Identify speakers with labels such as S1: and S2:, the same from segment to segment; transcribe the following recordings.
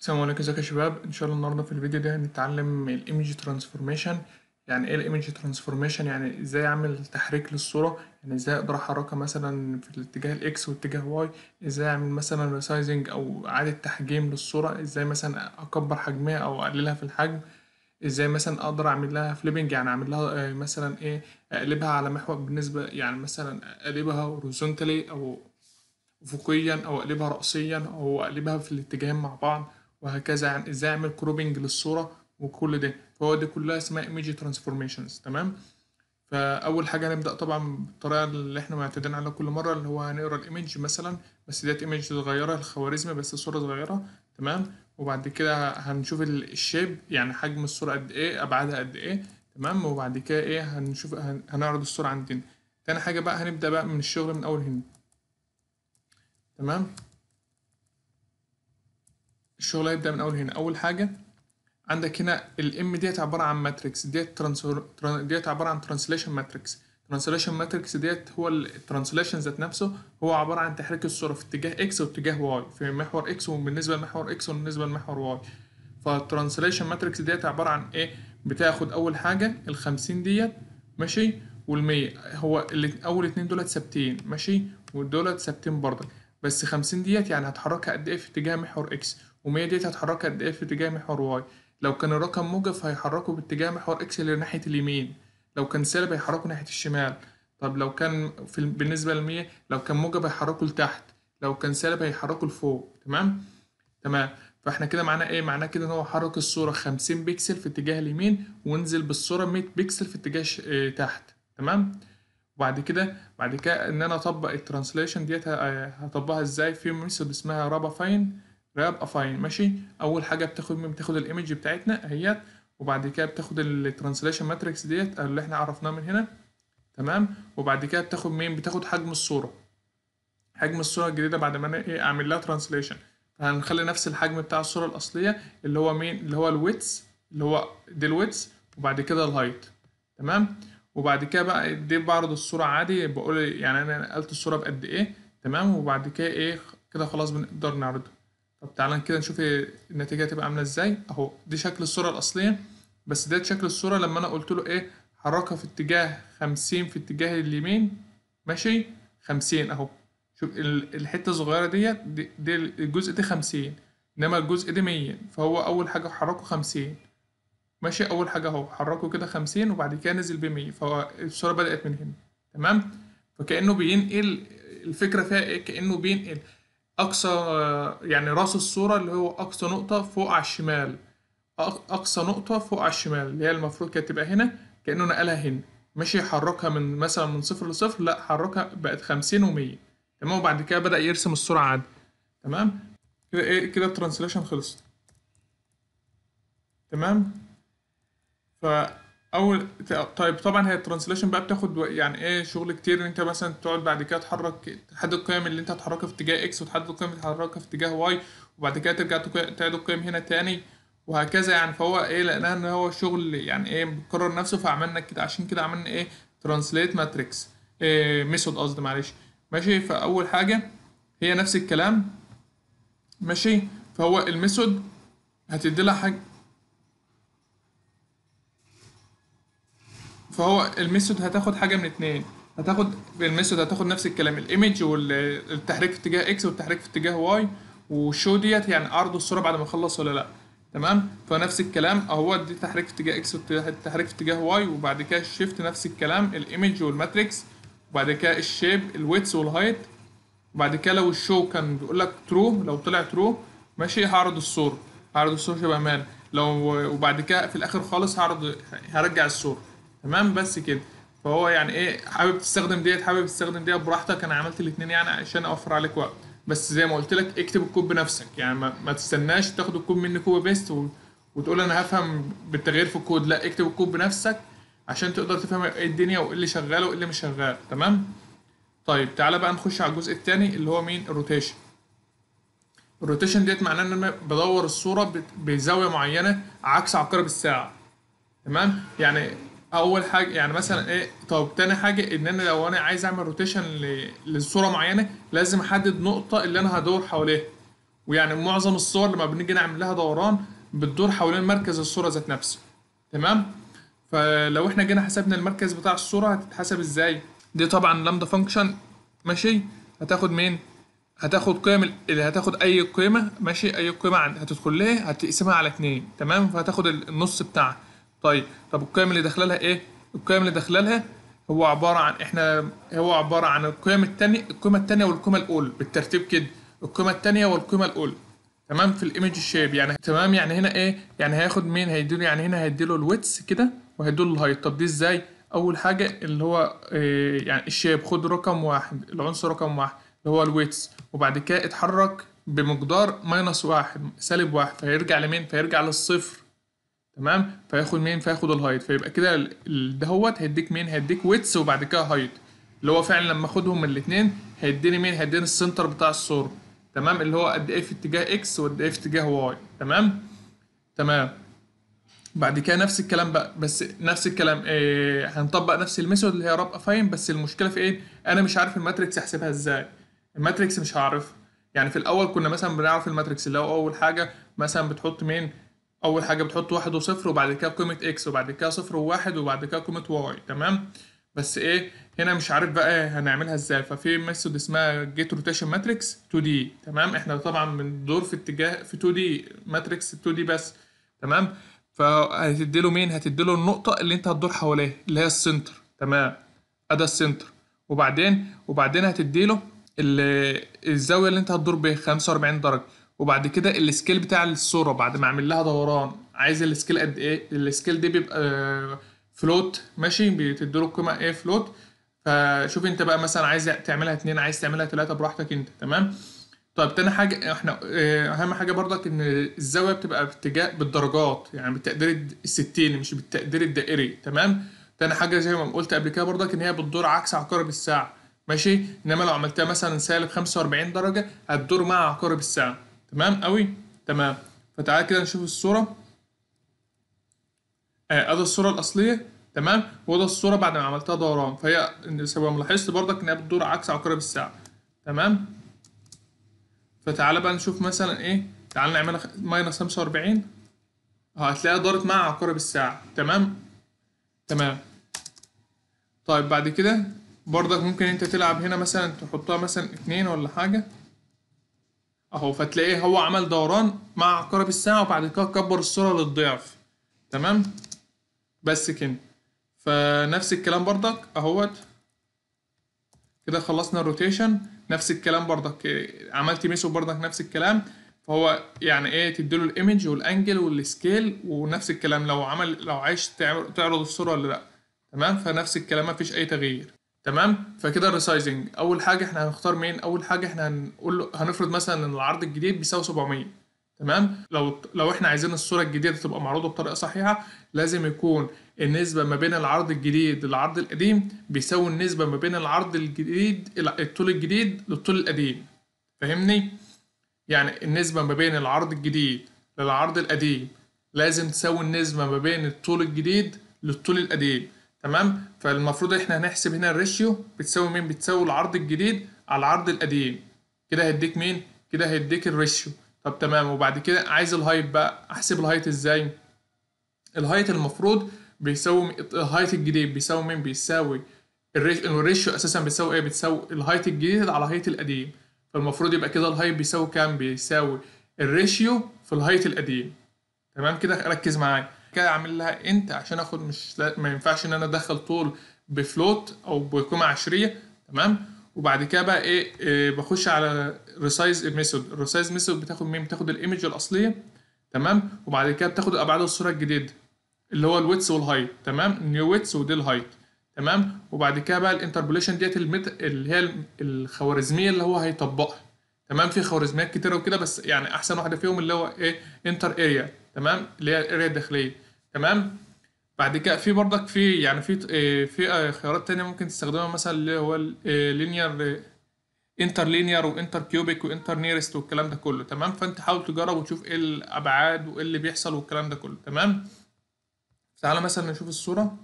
S1: السلام عليكم ازيكم يا شباب ان شاء الله النهارده في الفيديو ده هنتعلم الايمج ترانسفورميشن يعني ايه الايمج ترانسفورميشن يعني ازاي اعمل تحريك للصوره يعني ازاي اقدر احركها مثلا في الاتجاه الاكس واتجاه واي ازاي اعمل مثلا ريسايزنج او اعاده تحجيم للصوره ازاي مثلا اكبر حجمها او اقللها في الحجم ازاي مثلا اقدر اعمل لها فليبنج يعني اعمل لها آه، مثلا ايه اقلبها على محور بالنسبه يعني مثلا اقلبها هوريزونتالي او افقيا او اقلبها راسيا او اقلبها في الاتجاهين مع بعض وهكذا عن يعني ازاي اعمل كروبنج للصوره وكل ده فهو دي كلها اسمها ايميج ترانسفورميشنز تمام فاول حاجه هنبدا طبعا بالطريقه اللي احنا معتادين عليها كل مره اللي هو هنقرا الايمج مثلا بس ديت ايمج صغيره الخوارزمي بس صوره صغيره تمام وبعد كده هنشوف الشيب يعني حجم الصوره قد ايه ابعادها قد ايه تمام وبعد كده ايه هنشوف هنعرض الصوره عندنا تاني حاجه بقى هنبدا بقى من الشغل من اول هنا تمام الشغل هيبدأ من أول هنا أول حاجة عندك هنا الام ديت عبارة عن ماتريكس ديت ترانسفور ديت عبارة عن ترانسليشن ماتريكس ترانسليشن ماتريكس ديت هو الترانسليشن ذات نفسه هو عبارة عن تحريك الصورة في اتجاه اكس واتجاه واي في محور اكس وبالنسبة لمحور اكس وبالنسبة لمحور واي فالترانسليشن ماتريكس ديت عبارة عن ايه بتاخد أول حاجة الخمسين ديت ماشي والمية هو أول اتنين دولت ثابتين ماشي ودولت ثابتين برضه بس خمسين ديت يعني هتحركها قد ايه في اتجاه محور اكس ومية 100 ديت هتحركها قد ايه في اتجاه محور واي لو كان الرقم موجب هيحركه باتجاه محور اكس اللي ناحية اليمين لو كان سالب هيحركه ناحية الشمال طب لو كان في بالنسبة للمية لو كان موجب هيحركه لتحت لو كان سالب هيحركه لفوق تمام تمام فاحنا كده معناه ايه معناه كده ان هو حرك الصورة 50 بكسل في اتجاه اليمين وانزل بالصورة 100 بكسل في اتجاه ش... اه تحت تمام وبعد كده بعد كده ان انا اطبق الترانسليشن ديت آه، هطبقها ازاي في ميثود اسمها رابا فاين فابقى فاين ماشي اول حاجه بتاخد من بتاخد الايمج بتاعتنا اهيت وبعد كده بتاخد الترانسليشن ماتريكس ديت اللي احنا عرفناه من هنا تمام وبعد كده بتاخد مين بتاخد حجم الصوره حجم الصوره الجديده بعد ما انا ايه اعمل لها ترانسليشن فهنخلي نفس الحجم بتاع الصوره الاصليه اللي هو مين اللي هو الويتس اللي هو دي الويتس وبعد كده الهايت تمام وبعد كده بقى دي بعرض الصوره عادي بقول يعني انا نقلت الصوره بقد ايه تمام وبعد كده ايه كده خلاص بنقدر نعرضها طب تعالى كده نشوف النتيجه هتبقى عامله ازاي اهو دي شكل الصوره الاصليه بس ده شكل الصوره لما انا قلت له ايه حركها في اتجاه 50 في اتجاه اليمين ماشي 50 اهو شوف الحته الصغيره ديت دي, دي الجزء ده 50 انما الجزء ده 100 فهو اول حاجه حركه 50 ماشي اول حاجه اهو حركه كده 50 وبعد كده نزل ب 100 فالصوره بدات من هنا تمام فكانه بينقل الفكره فيها ايه كانه بينقل اقصى يعني راس الصورة اللي هو اقصى نقطة فوق على الشمال اقصى نقطة فوق على الشمال اللي هي المفروض كانت تبقى هنا كأنه نقلها هنا مش يحركها من مثلا من صفر لصفر لا حركها بقت خمسين ومية تمام وبعد كده بدأ يرسم الصورة عادي تمام كده ايه كده الترانسليشن خلصت تمام ف اول طيب طبعا هي الترانسليشن بقى بتاخد يعني ايه شغل كتير ان انت مثلا تقعد بعد كده تحرك تحدد القيم اللي انت هتحركها في اتجاه اكس وتحدد القيم اللي هتحركها في اتجاه واي وبعد كده ترجع تعيد القيم هنا تاني وهكذا يعني فهو ايه لقيناها ان هو شغل يعني ايه بيكرر نفسه فعملنا كده عشان كده عملنا ايه ترانسليت ماتريكس ايه ميثود قصدي معلش ماشي فاول حاجه هي نفس الكلام ماشي فهو الميثود هتدي لها حاجه فهو الميثود هتاخد حاجه من اتنين هتاخد الميثود هتاخد نفس الكلام الايمج والتحريك في اتجاه اكس والتحريك في اتجاه واي والشو ديت يعني عرض الصوره بعد ما اخلص ولا لا تمام فنفس الكلام اهو دي تحريك في اتجاه اكس والتحريك في اتجاه واي وبعد كده الشيفت نفس الكلام الايمج والماتريكس وبعد كده الشيب الويتس والهايت وبعد كده لو الشو كان بيقول لك ترو لو طلع ترو ماشي هعرض الصوره هعرض الصوره شبه مال لو وبعد كده في الاخر خالص هعرض هرجع الصوره تمام بس كده فهو يعني ايه حابب تستخدم ديت حابب تستخدم ديت براحتك انا عملت الاثنين يعني عشان اوفر عليك وقت بس زي ما قلت لك اكتب الكود بنفسك يعني ما, ما تستناش تاخد الكود مني كوبي بيست وتقول انا هفهم بالتغيير في الكود لا اكتب الكود بنفسك عشان تقدر تفهم ايه الدنيا وايه اللي شغال وايه اللي مش شغال تمام طيب تعالى بقى نخش على الجزء الثاني اللي هو مين الروتيشن الروتيشن ديت معناه ان انا بدور الصوره بزاويه معينه عكس عقارب الساعه تمام يعني اول حاجه يعني مثلا ايه طب تاني حاجه ان انا لو انا عايز اعمل روتيشن للصوره لصوره معينه لازم احدد نقطه اللي انا هدور حواليها ويعني معظم الصور لما بنيجي نعمل لها دوران بتدور حوالين مركز الصوره ذات نفسه تمام فلو احنا جينا حسبنا المركز بتاع الصوره هتتحسب ازاي دي طبعا لامدا فانكشن ماشي هتاخد مين هتاخد قيم اللي هتاخد اي قيمه ماشي اي قيمه هتدخل لها هتقسمها على اتنين تمام فهتاخد النص بتاعها طيب طب القيم اللي داخله لها ايه القيم اللي داخله لها هو عباره عن احنا هو عباره عن القيم الثانيه القيمه الثانيه والقيمه الاولى بالترتيب كده القيمه الثانيه والقيمه الاولى تمام في الايمج شيب يعني تمام يعني هنا ايه يعني هياخد مين هيديله يعني هنا هيديله الويتس كده وهيديله الهايت طب دي ازاي اول حاجه اللي هو إيه يعني الشيب خد رقم واحد العنصر رقم واحد اللي هو الويتس وبعد كده اتحرك بمقدار ماينس واحد سالب واحد فهيرجع لمين فهيرجع للصفر تمام فياخد مين فياخد الهايت فيبقى كده دهوت هيديك مين هيديك ويتس وبعد كده هايت اللي هو فعلا لما اخدهم الاثنين هيديني مين هيديني السنتر بتاع الصوره تمام اللي هو قد ايه في اتجاه اكس وقد ايه في اتجاه واي تمام تمام بعد كده نفس الكلام بقى بس نفس الكلام إيه هنطبق نفس الميثود اللي هي راب افاين بس المشكله في ايه انا مش عارف الماتريكس احسبها ازاي الماتريكس مش هعرفها يعني في الاول كنا مثلا بنعرف الماتريكس اللي هو اول حاجه مثلا بتحط مين اول حاجه بتحط واحد وصفر وبعد كده قيمه اكس وبعد كده صفر وواحد وبعد كده قيمه واي تمام بس ايه هنا مش عارف بقى هنعملها ازاي ففي ميثود اسمها جيت روتيشن ماتريكس 2 دي تمام احنا طبعا بندور في اتجاه في 2 دي ماتريكس 2 دي بس تمام فهتديله مين هتديله النقطه اللي انت هتدور حواليها اللي هي السنتر تمام ادي آه، السنتر وبعدين وبعدين هتديله الزاويه اللي انت هتدور بيها 45 درجه وبعد كده السكيل بتاع الصوره بعد ما اعمل لها دوران عايز السكيل قد ايه السكيل دي بيبقى فلوت آه، ماشي بتديله القيمه ايه فلوت فشوف انت بقى مثلا عايز تعملها اتنين عايز تعملها تلاته براحتك انت تمام طيب تاني حاجة احنا آه، أهم حاجة برضك إن الزاوية بتبقى باتجاه بالدرجات يعني بالتقدير الستين مش بالتقدير الدائري تمام تاني حاجة زي ما قلت قبل كده برضك إن هي بتدور عكس عقارب الساعة ماشي إنما لو عملتها مثلا سالب خمسة وأربعين درجة هتدور مع عقارب الساعة تمام قوي تمام فتعال كده نشوف الصورة آه ادي الصورة الأصلية تمام وده الصورة بعد ما عملتها دوران فهي سواء لاحظت برضك إنها بتدور عكس عقارب الساعة تمام فتعال بقى نشوف مثلا إيه تعال نعملها ماينس خمسة وأربعين هتلاقيها دارت مع عقارب الساعة تمام تمام طيب بعد كده برضك ممكن انت تلعب هنا مثلا تحطها مثلا اتنين ولا حاجة اهو فتلاقيه هو عمل دوران مع عقارب الساعه وبعد كده كبر الصوره للضعف تمام بس كده فنفس الكلام بردك اهوت كده خلصنا الروتيشن نفس الكلام بردك عملت ميسو بردك نفس الكلام فهو يعني ايه تديله الايمج والانجل والسكيل ونفس الكلام لو عمل لو عايز تعرض الصوره ولا لا تمام فنفس الكلام مفيش اي تغيير تمام فكده الريسايزنج اول حاجه احنا هنختار مين اول حاجه احنا هنقول له هنفرض مثلا ان العرض الجديد بيساوي 700 تمام لو لو احنا عايزين الصوره الجديده تبقى معروضه بطريقه صحيحه لازم يكون النسبه ما بين العرض الجديد للعرض القديم بيساوي النسبه ما بين العرض الجديد الطول الجديد للطول القديم فاهمني يعني النسبه ما بين العرض الجديد للعرض القديم لازم تساوي النسبه ما بين الطول الجديد للطول القديم تمام فالمفروض احنا هنحسب هنا الريشيو بتساوي مين بتساوي العرض الجديد على العرض القديم كده هيديك مين كده هيديك الريشيو طب تمام وبعد كده عايز الهايت بقى احسب الهايت ازاي الهايت المفروض بيساوي الهايت الجديد بيساوي مين بيساوي الريشيو اساسا بتساوي ايه بتساوي الهايت الجديد على الهايت القديم فالمفروض يبقى كده الهايت بيساوي كام بيساوي الريشيو في الهايت القديم تمام كده ركز معايا كده عامل لها انت عشان اخد مش ما ينفعش ان انا ادخل طول بفلوت او بقيمه عشريه تمام وبعد كده بقى ايه, إيه بخش على ريسايز ميثود الريسايز ميثود بتاخد مين بتاخد الايمج الاصليه تمام وبعد كده بتاخد الابعاد والصوره الجديده اللي هو الويتس والهايت تمام نيو ويتس ودي الهايت تمام وبعد كده بقى الانتربوليشن ديت المت... اللي هي الخوارزميه اللي هو هيطبقها تمام في خوارزميات كتيره وكده بس يعني احسن واحده فيهم اللي هو ايه انتر اريا تمام اللي هي الاريا الداخليه تمام بعد كده في برضك في يعني في إيه، في آه، خيارات تانية ممكن تستخدمها مثلا اللي هو لينير انتر لينير وانتر كيوبيك وانتر نيرست والكلام ده كله تمام فانت حاول تجرب وتشوف ايه الابعاد وايه اللي بيحصل والكلام ده كله تمام تعالى مثلا نشوف الصوره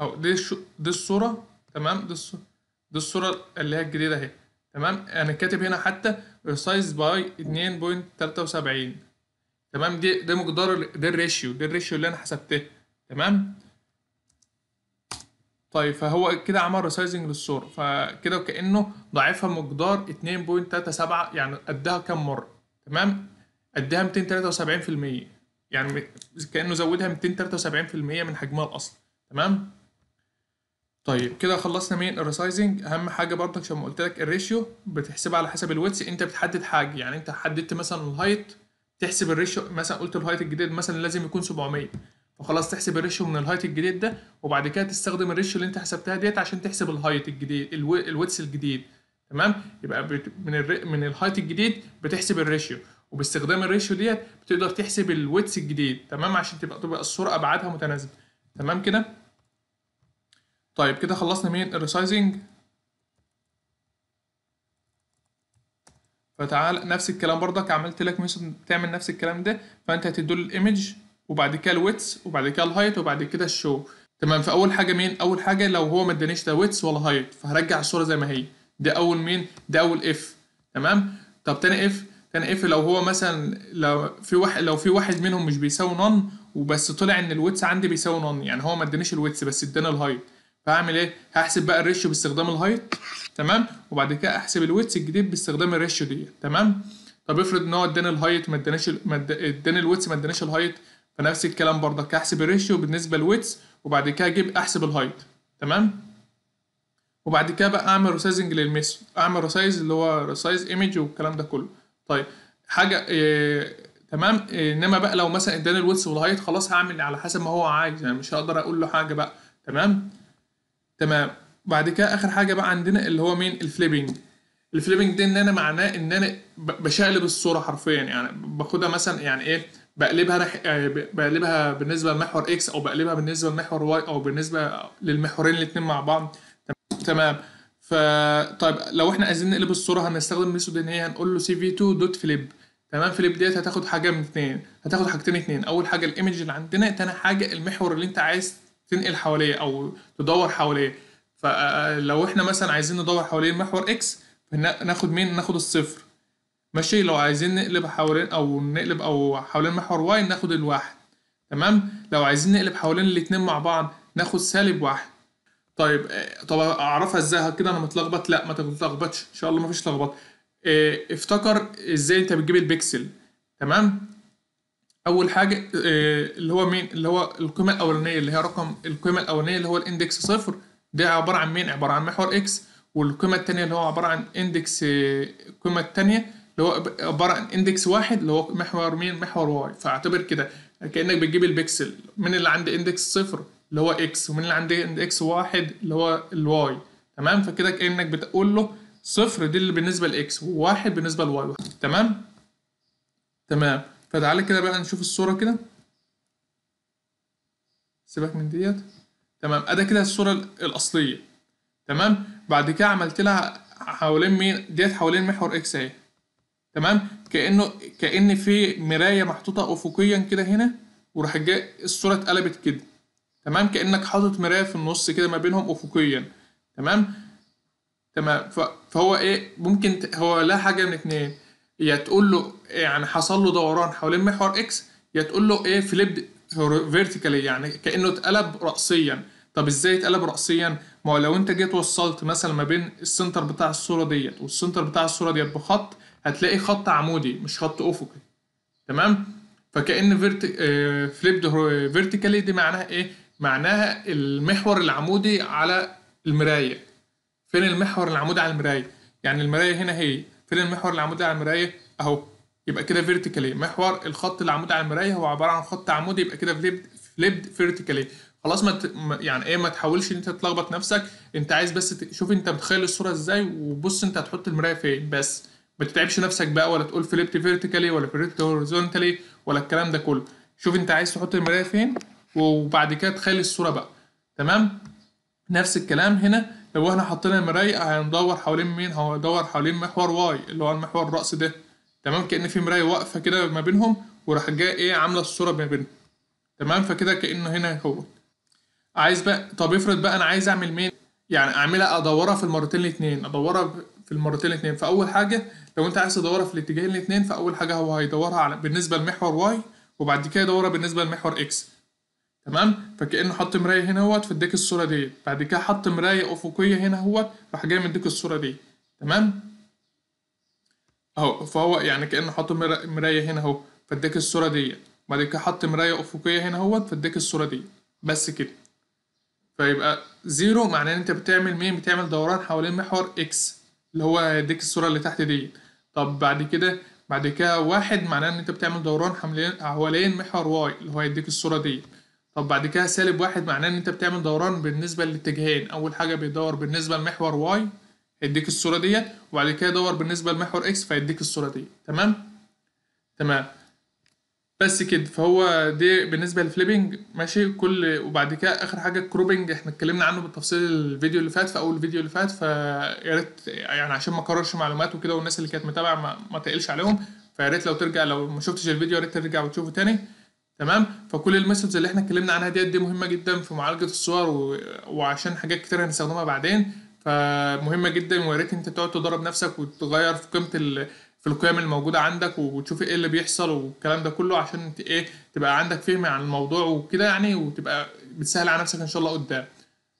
S1: او دي شو دي الصوره تمام دي الصوره دي الصوره اللي هي الجديده اهي تمام انا كاتب هنا حتى سايز باي 2.73 تمام دي ده مقدار ده الريشيو ده الريشيو اللي انا حسبته تمام طيب فهو كده عمل ريسايزنج للصوره فكده وكانه ضاعفها مقدار 2.37 يعني قدها كام مره تمام قدها 273% يعني كانه زودها 273% من حجمها الاصلي تمام طيب كده خلصنا من الريسايزنج اهم حاجه برضك عشان ما قلت لك الريشيو بتحسبها على حسب الويتس انت بتحدد حاجه يعني انت حددت مثلا الهايت تحسب الريشيو مثلا قلت الهايت الجديد مثلا لازم يكون 700 فخلاص تحسب الريشيو من الهايت الجديد ده وبعد كده تستخدم الريشيو اللي انت حسبتها ديت عشان تحسب الهايت الجديد الويتس الجديد تمام يبقى من الري... من الهايت الجديد بتحسب الريشيو وباستخدام الريشيو ديت بتقدر تحسب الويتس الجديد تمام عشان تبقى تبقى الصوره ابعادها متناسبه تمام كده طيب كده خلصنا من الريسايزنج فتعال نفس الكلام برضك عملت لك ميثود تعمل نفس الكلام ده فانت هتدول الايمج وبعد كده الويتس وبعد كده الهايت وبعد كده الشو تمام فاول حاجه مين اول حاجه لو هو ما ادانيش ده ويتس ولا هايت فهرجع الصوره زي ما هي ده اول مين ده اول اف تمام طب تاني اف تاني اف لو هو مثلا لو في واحد لو في واحد منهم مش بيساوي نون وبس طلع ان الويتس عندي بيساوي نون يعني هو ما ادانيش الويتس بس اداني الهايت فهعمل ايه هحسب بقى الريشيو باستخدام الهايت تمام وبعد كده احسب الويتس الجديد باستخدام الريشيو دي تمام طب افرض ان هو اداني الهايت ما ادانيش اداني الويتس ما ادانيش الهايت فنفس الكلام برضك هحسب الريشيو بالنسبه للويتس وبعد كده اجيب احسب الهايت تمام وبعد كده بقى اعمل ريسايزنج للميس اعمل ريسايز اللي هو ريسايز ايمج والكلام ده كله طيب حاجه إيه تمام إيه انما بقى لو مثلا اداني الويتس والهايت خلاص هعمل على حسب ما هو عايز يعني مش هقدر اقول له حاجه بقى تمام تمام بعد كده اخر حاجه بقى عندنا اللي هو مين الفليبنج الفليبنج ده ان انا معناه ان انا بشقلب الصوره حرفيا يعني باخدها مثلا يعني ايه بقلبها رح... يعني بقلبها بالنسبه لمحور اكس او بقلبها بالنسبه لمحور واي او بالنسبه للمحورين الاثنين مع بعض تمام ف طيب لو احنا عايزين نقلب الصوره هنستخدم ميثود ان هي هنقول له سي في 2 دوت فليب تمام فليب ديت هتاخد حاجه من اثنين هتاخد حاجتين اثنين اول حاجه الايمج اللي عندنا ثاني حاجه المحور اللي انت عايز تنقل حواليه او تدور حواليه فلو آه، آه، احنا مثلا عايزين ندور حوالين محور اكس ناخد مين ناخد الصفر ماشي لو عايزين نقلب حوالين او نقلب او حوالين محور واي ناخد الواحد تمام لو عايزين نقلب حوالين الاتنين مع بعض ناخد سالب واحد طيب آه، طب اعرفها ازاي كده انا متلخبط لا ما تتلخبطش ان شاء الله ما فيش لخبطه افتكر ازاي انت بتجيب البكسل تمام اول حاجه آه، اللي هو مين اللي هو القيمه الاولانيه اللي هي رقم القيمه الاولانيه اللي هو الاندكس صفر ده عباره عن مين عباره عن محور اكس والقيمه الثانيه اللي هو عباره عن اندكس القيمه آه، الثانيه اللي هو عباره عن اندكس واحد اللي هو محور مين محور واي فاعتبر كده كانك بتجيب البكسل من اللي عند اندكس صفر اللي هو اكس ومن اللي عند اندكس واحد اللي هو الواي تمام فكده كانك بتقول له صفر دي اللي بالنسبه لاكس وواحد بالنسبه لواي تمام تمام فتعالى كده بقى نشوف الصورة كده سيبك من ديت تمام ادي كده الصورة الأصلية تمام بعد كده عملت لها حوالين مين ديت حوالين محور اكس اهي تمام كأنه كأن في مراية محطوطة أفقيا كده هنا وراح جاي الصورة اتقلبت كده تمام كأنك حاطط مراية في النص كده ما بينهم أفقيا تمام تمام فهو ايه ممكن هو لا حاجة من اتنين يا تقول له يعني حصل له دوران حوالين محور اكس يا تقول له ايه فليبد فيرتيكالي يعني كانه اتقلب راسيا طب ازاي اتقلب راسيا ما هو لو انت جيت وصلت مثلا ما بين السنتر بتاع الصوره ديت والسنتر بتاع الصوره ديت بخط هتلاقي خط عمودي مش خط افقي تمام فكان فليب فيرتيكالي آه، دي معناها ايه معناها المحور العمودي على المرايه فين المحور العمودي على المرايه يعني المرايه هنا هي فين المحور العمودي على المرايه اهو يبقى كده فيرتيكالي محور الخط العمودي على المرايه هو عباره عن خط عمودي يبقى كده فليبد فيرتيكالي خلاص ما ت... يعني ايه ما تحاولش ان انت تلخبط نفسك انت عايز بس تشوف شوف انت متخيل الصوره ازاي وبص انت هتحط المرايه فين بس ما تتعبش نفسك بقى ولا تقول فليبت فيرتيكالي ولا فليبت هوريزونتالي ولا الكلام ده كله شوف انت عايز تحط المرايه فين وبعد كده تخيل الصوره بقى تمام نفس الكلام هنا لو احنا حطينا مراية هندور حوالين مين هندور حوالين محور واي اللي هو المحور الرأس ده تمام كأن في مراية واقفة كده ما بينهم وراح جاية ايه عاملة الصورة ما بينهم تمام فكده كأنه هنا هو عايز بقى طب افرض بقى انا عايز اعمل مين يعني اعملها ادورها في المرتين الاتنين ادورها في المرتين الاتنين فاول حاجة لو انت عايز تدورها في الاتجاهين الاتنين فاول حاجة هو هيدورها على بالنسبة لمحور واي وبعد كده يدورها بالنسبة لمحور اكس تمام فكانه حط مرايه هنا اهوت فاديك الصوره ديت بعد كده حط مرايه افقيه هنا اهوت راح جاي مديك الصوره دي تمام اهو فهو يعني كانه حط مرايه هنا اهو فاديك الصوره ديت بعد كده حط مرايه افقيه هنا اهوت فاديك الصوره ديت بس كده فيبقى زيرو معناه ان انت بتعمل مين بتعمل دوران حوالين محور اكس اللي هو هيديك الصوره اللي تحت ديت طب بعد كده بعد كده واحد معناه ان انت بتعمل دوران حوالين محور واي اللي هو هيديك الصوره ديت طب بعد كده سالب واحد معناه ان انت بتعمل دوران بالنسبه للاتجاهين اول حاجه بيدور بالنسبه لمحور واي هيديك الصوره ديت وبعد كده يدور بالنسبه لمحور اكس فيديك الصوره دي تمام تمام بس كده فهو دي بالنسبه للفليبنج ماشي كل وبعد كده اخر حاجه الكروبنج احنا اتكلمنا عنه بالتفصيل الفيديو اللي فات في اول فيديو اللي فات فيا ريت يعني عشان ما اكررش معلومات وكده والناس اللي كانت متابعه ما, ما تقلش عليهم فيا ريت لو ترجع لو ما شفتش الفيديو يا ريت ترجع وتشوفه تاني تمام فكل الميثودز اللي احنا اتكلمنا عنها ديت دي مهمه جدا في معالجه الصور و... وعشان حاجات كتير هنستخدمها بعدين فمهمه جدا ويا ريت انت تقعد تدرب نفسك وتغير في قيمه ال... في القيم الموجوده عندك وتشوف ايه اللي بيحصل والكلام ده كله عشان انت ايه تبقى عندك فهم عن الموضوع وكده يعني وتبقى بتسهل على نفسك ان شاء الله قدام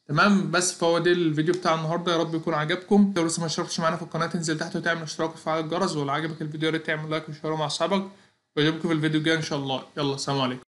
S1: تمام بس فهو ده الفيديو بتاع النهارده يا رب يكون عجبكم لو لسه ما اشتركتش معانا في القناه تنزل تحت وتعمل اشتراك وتفعل الجرس ولو عجبك الفيديو يا ريت تعمل لايك وشير مع اصحابك ويعجبكم في الفيديو الجاي ان شاء الله يلا سلام عليكم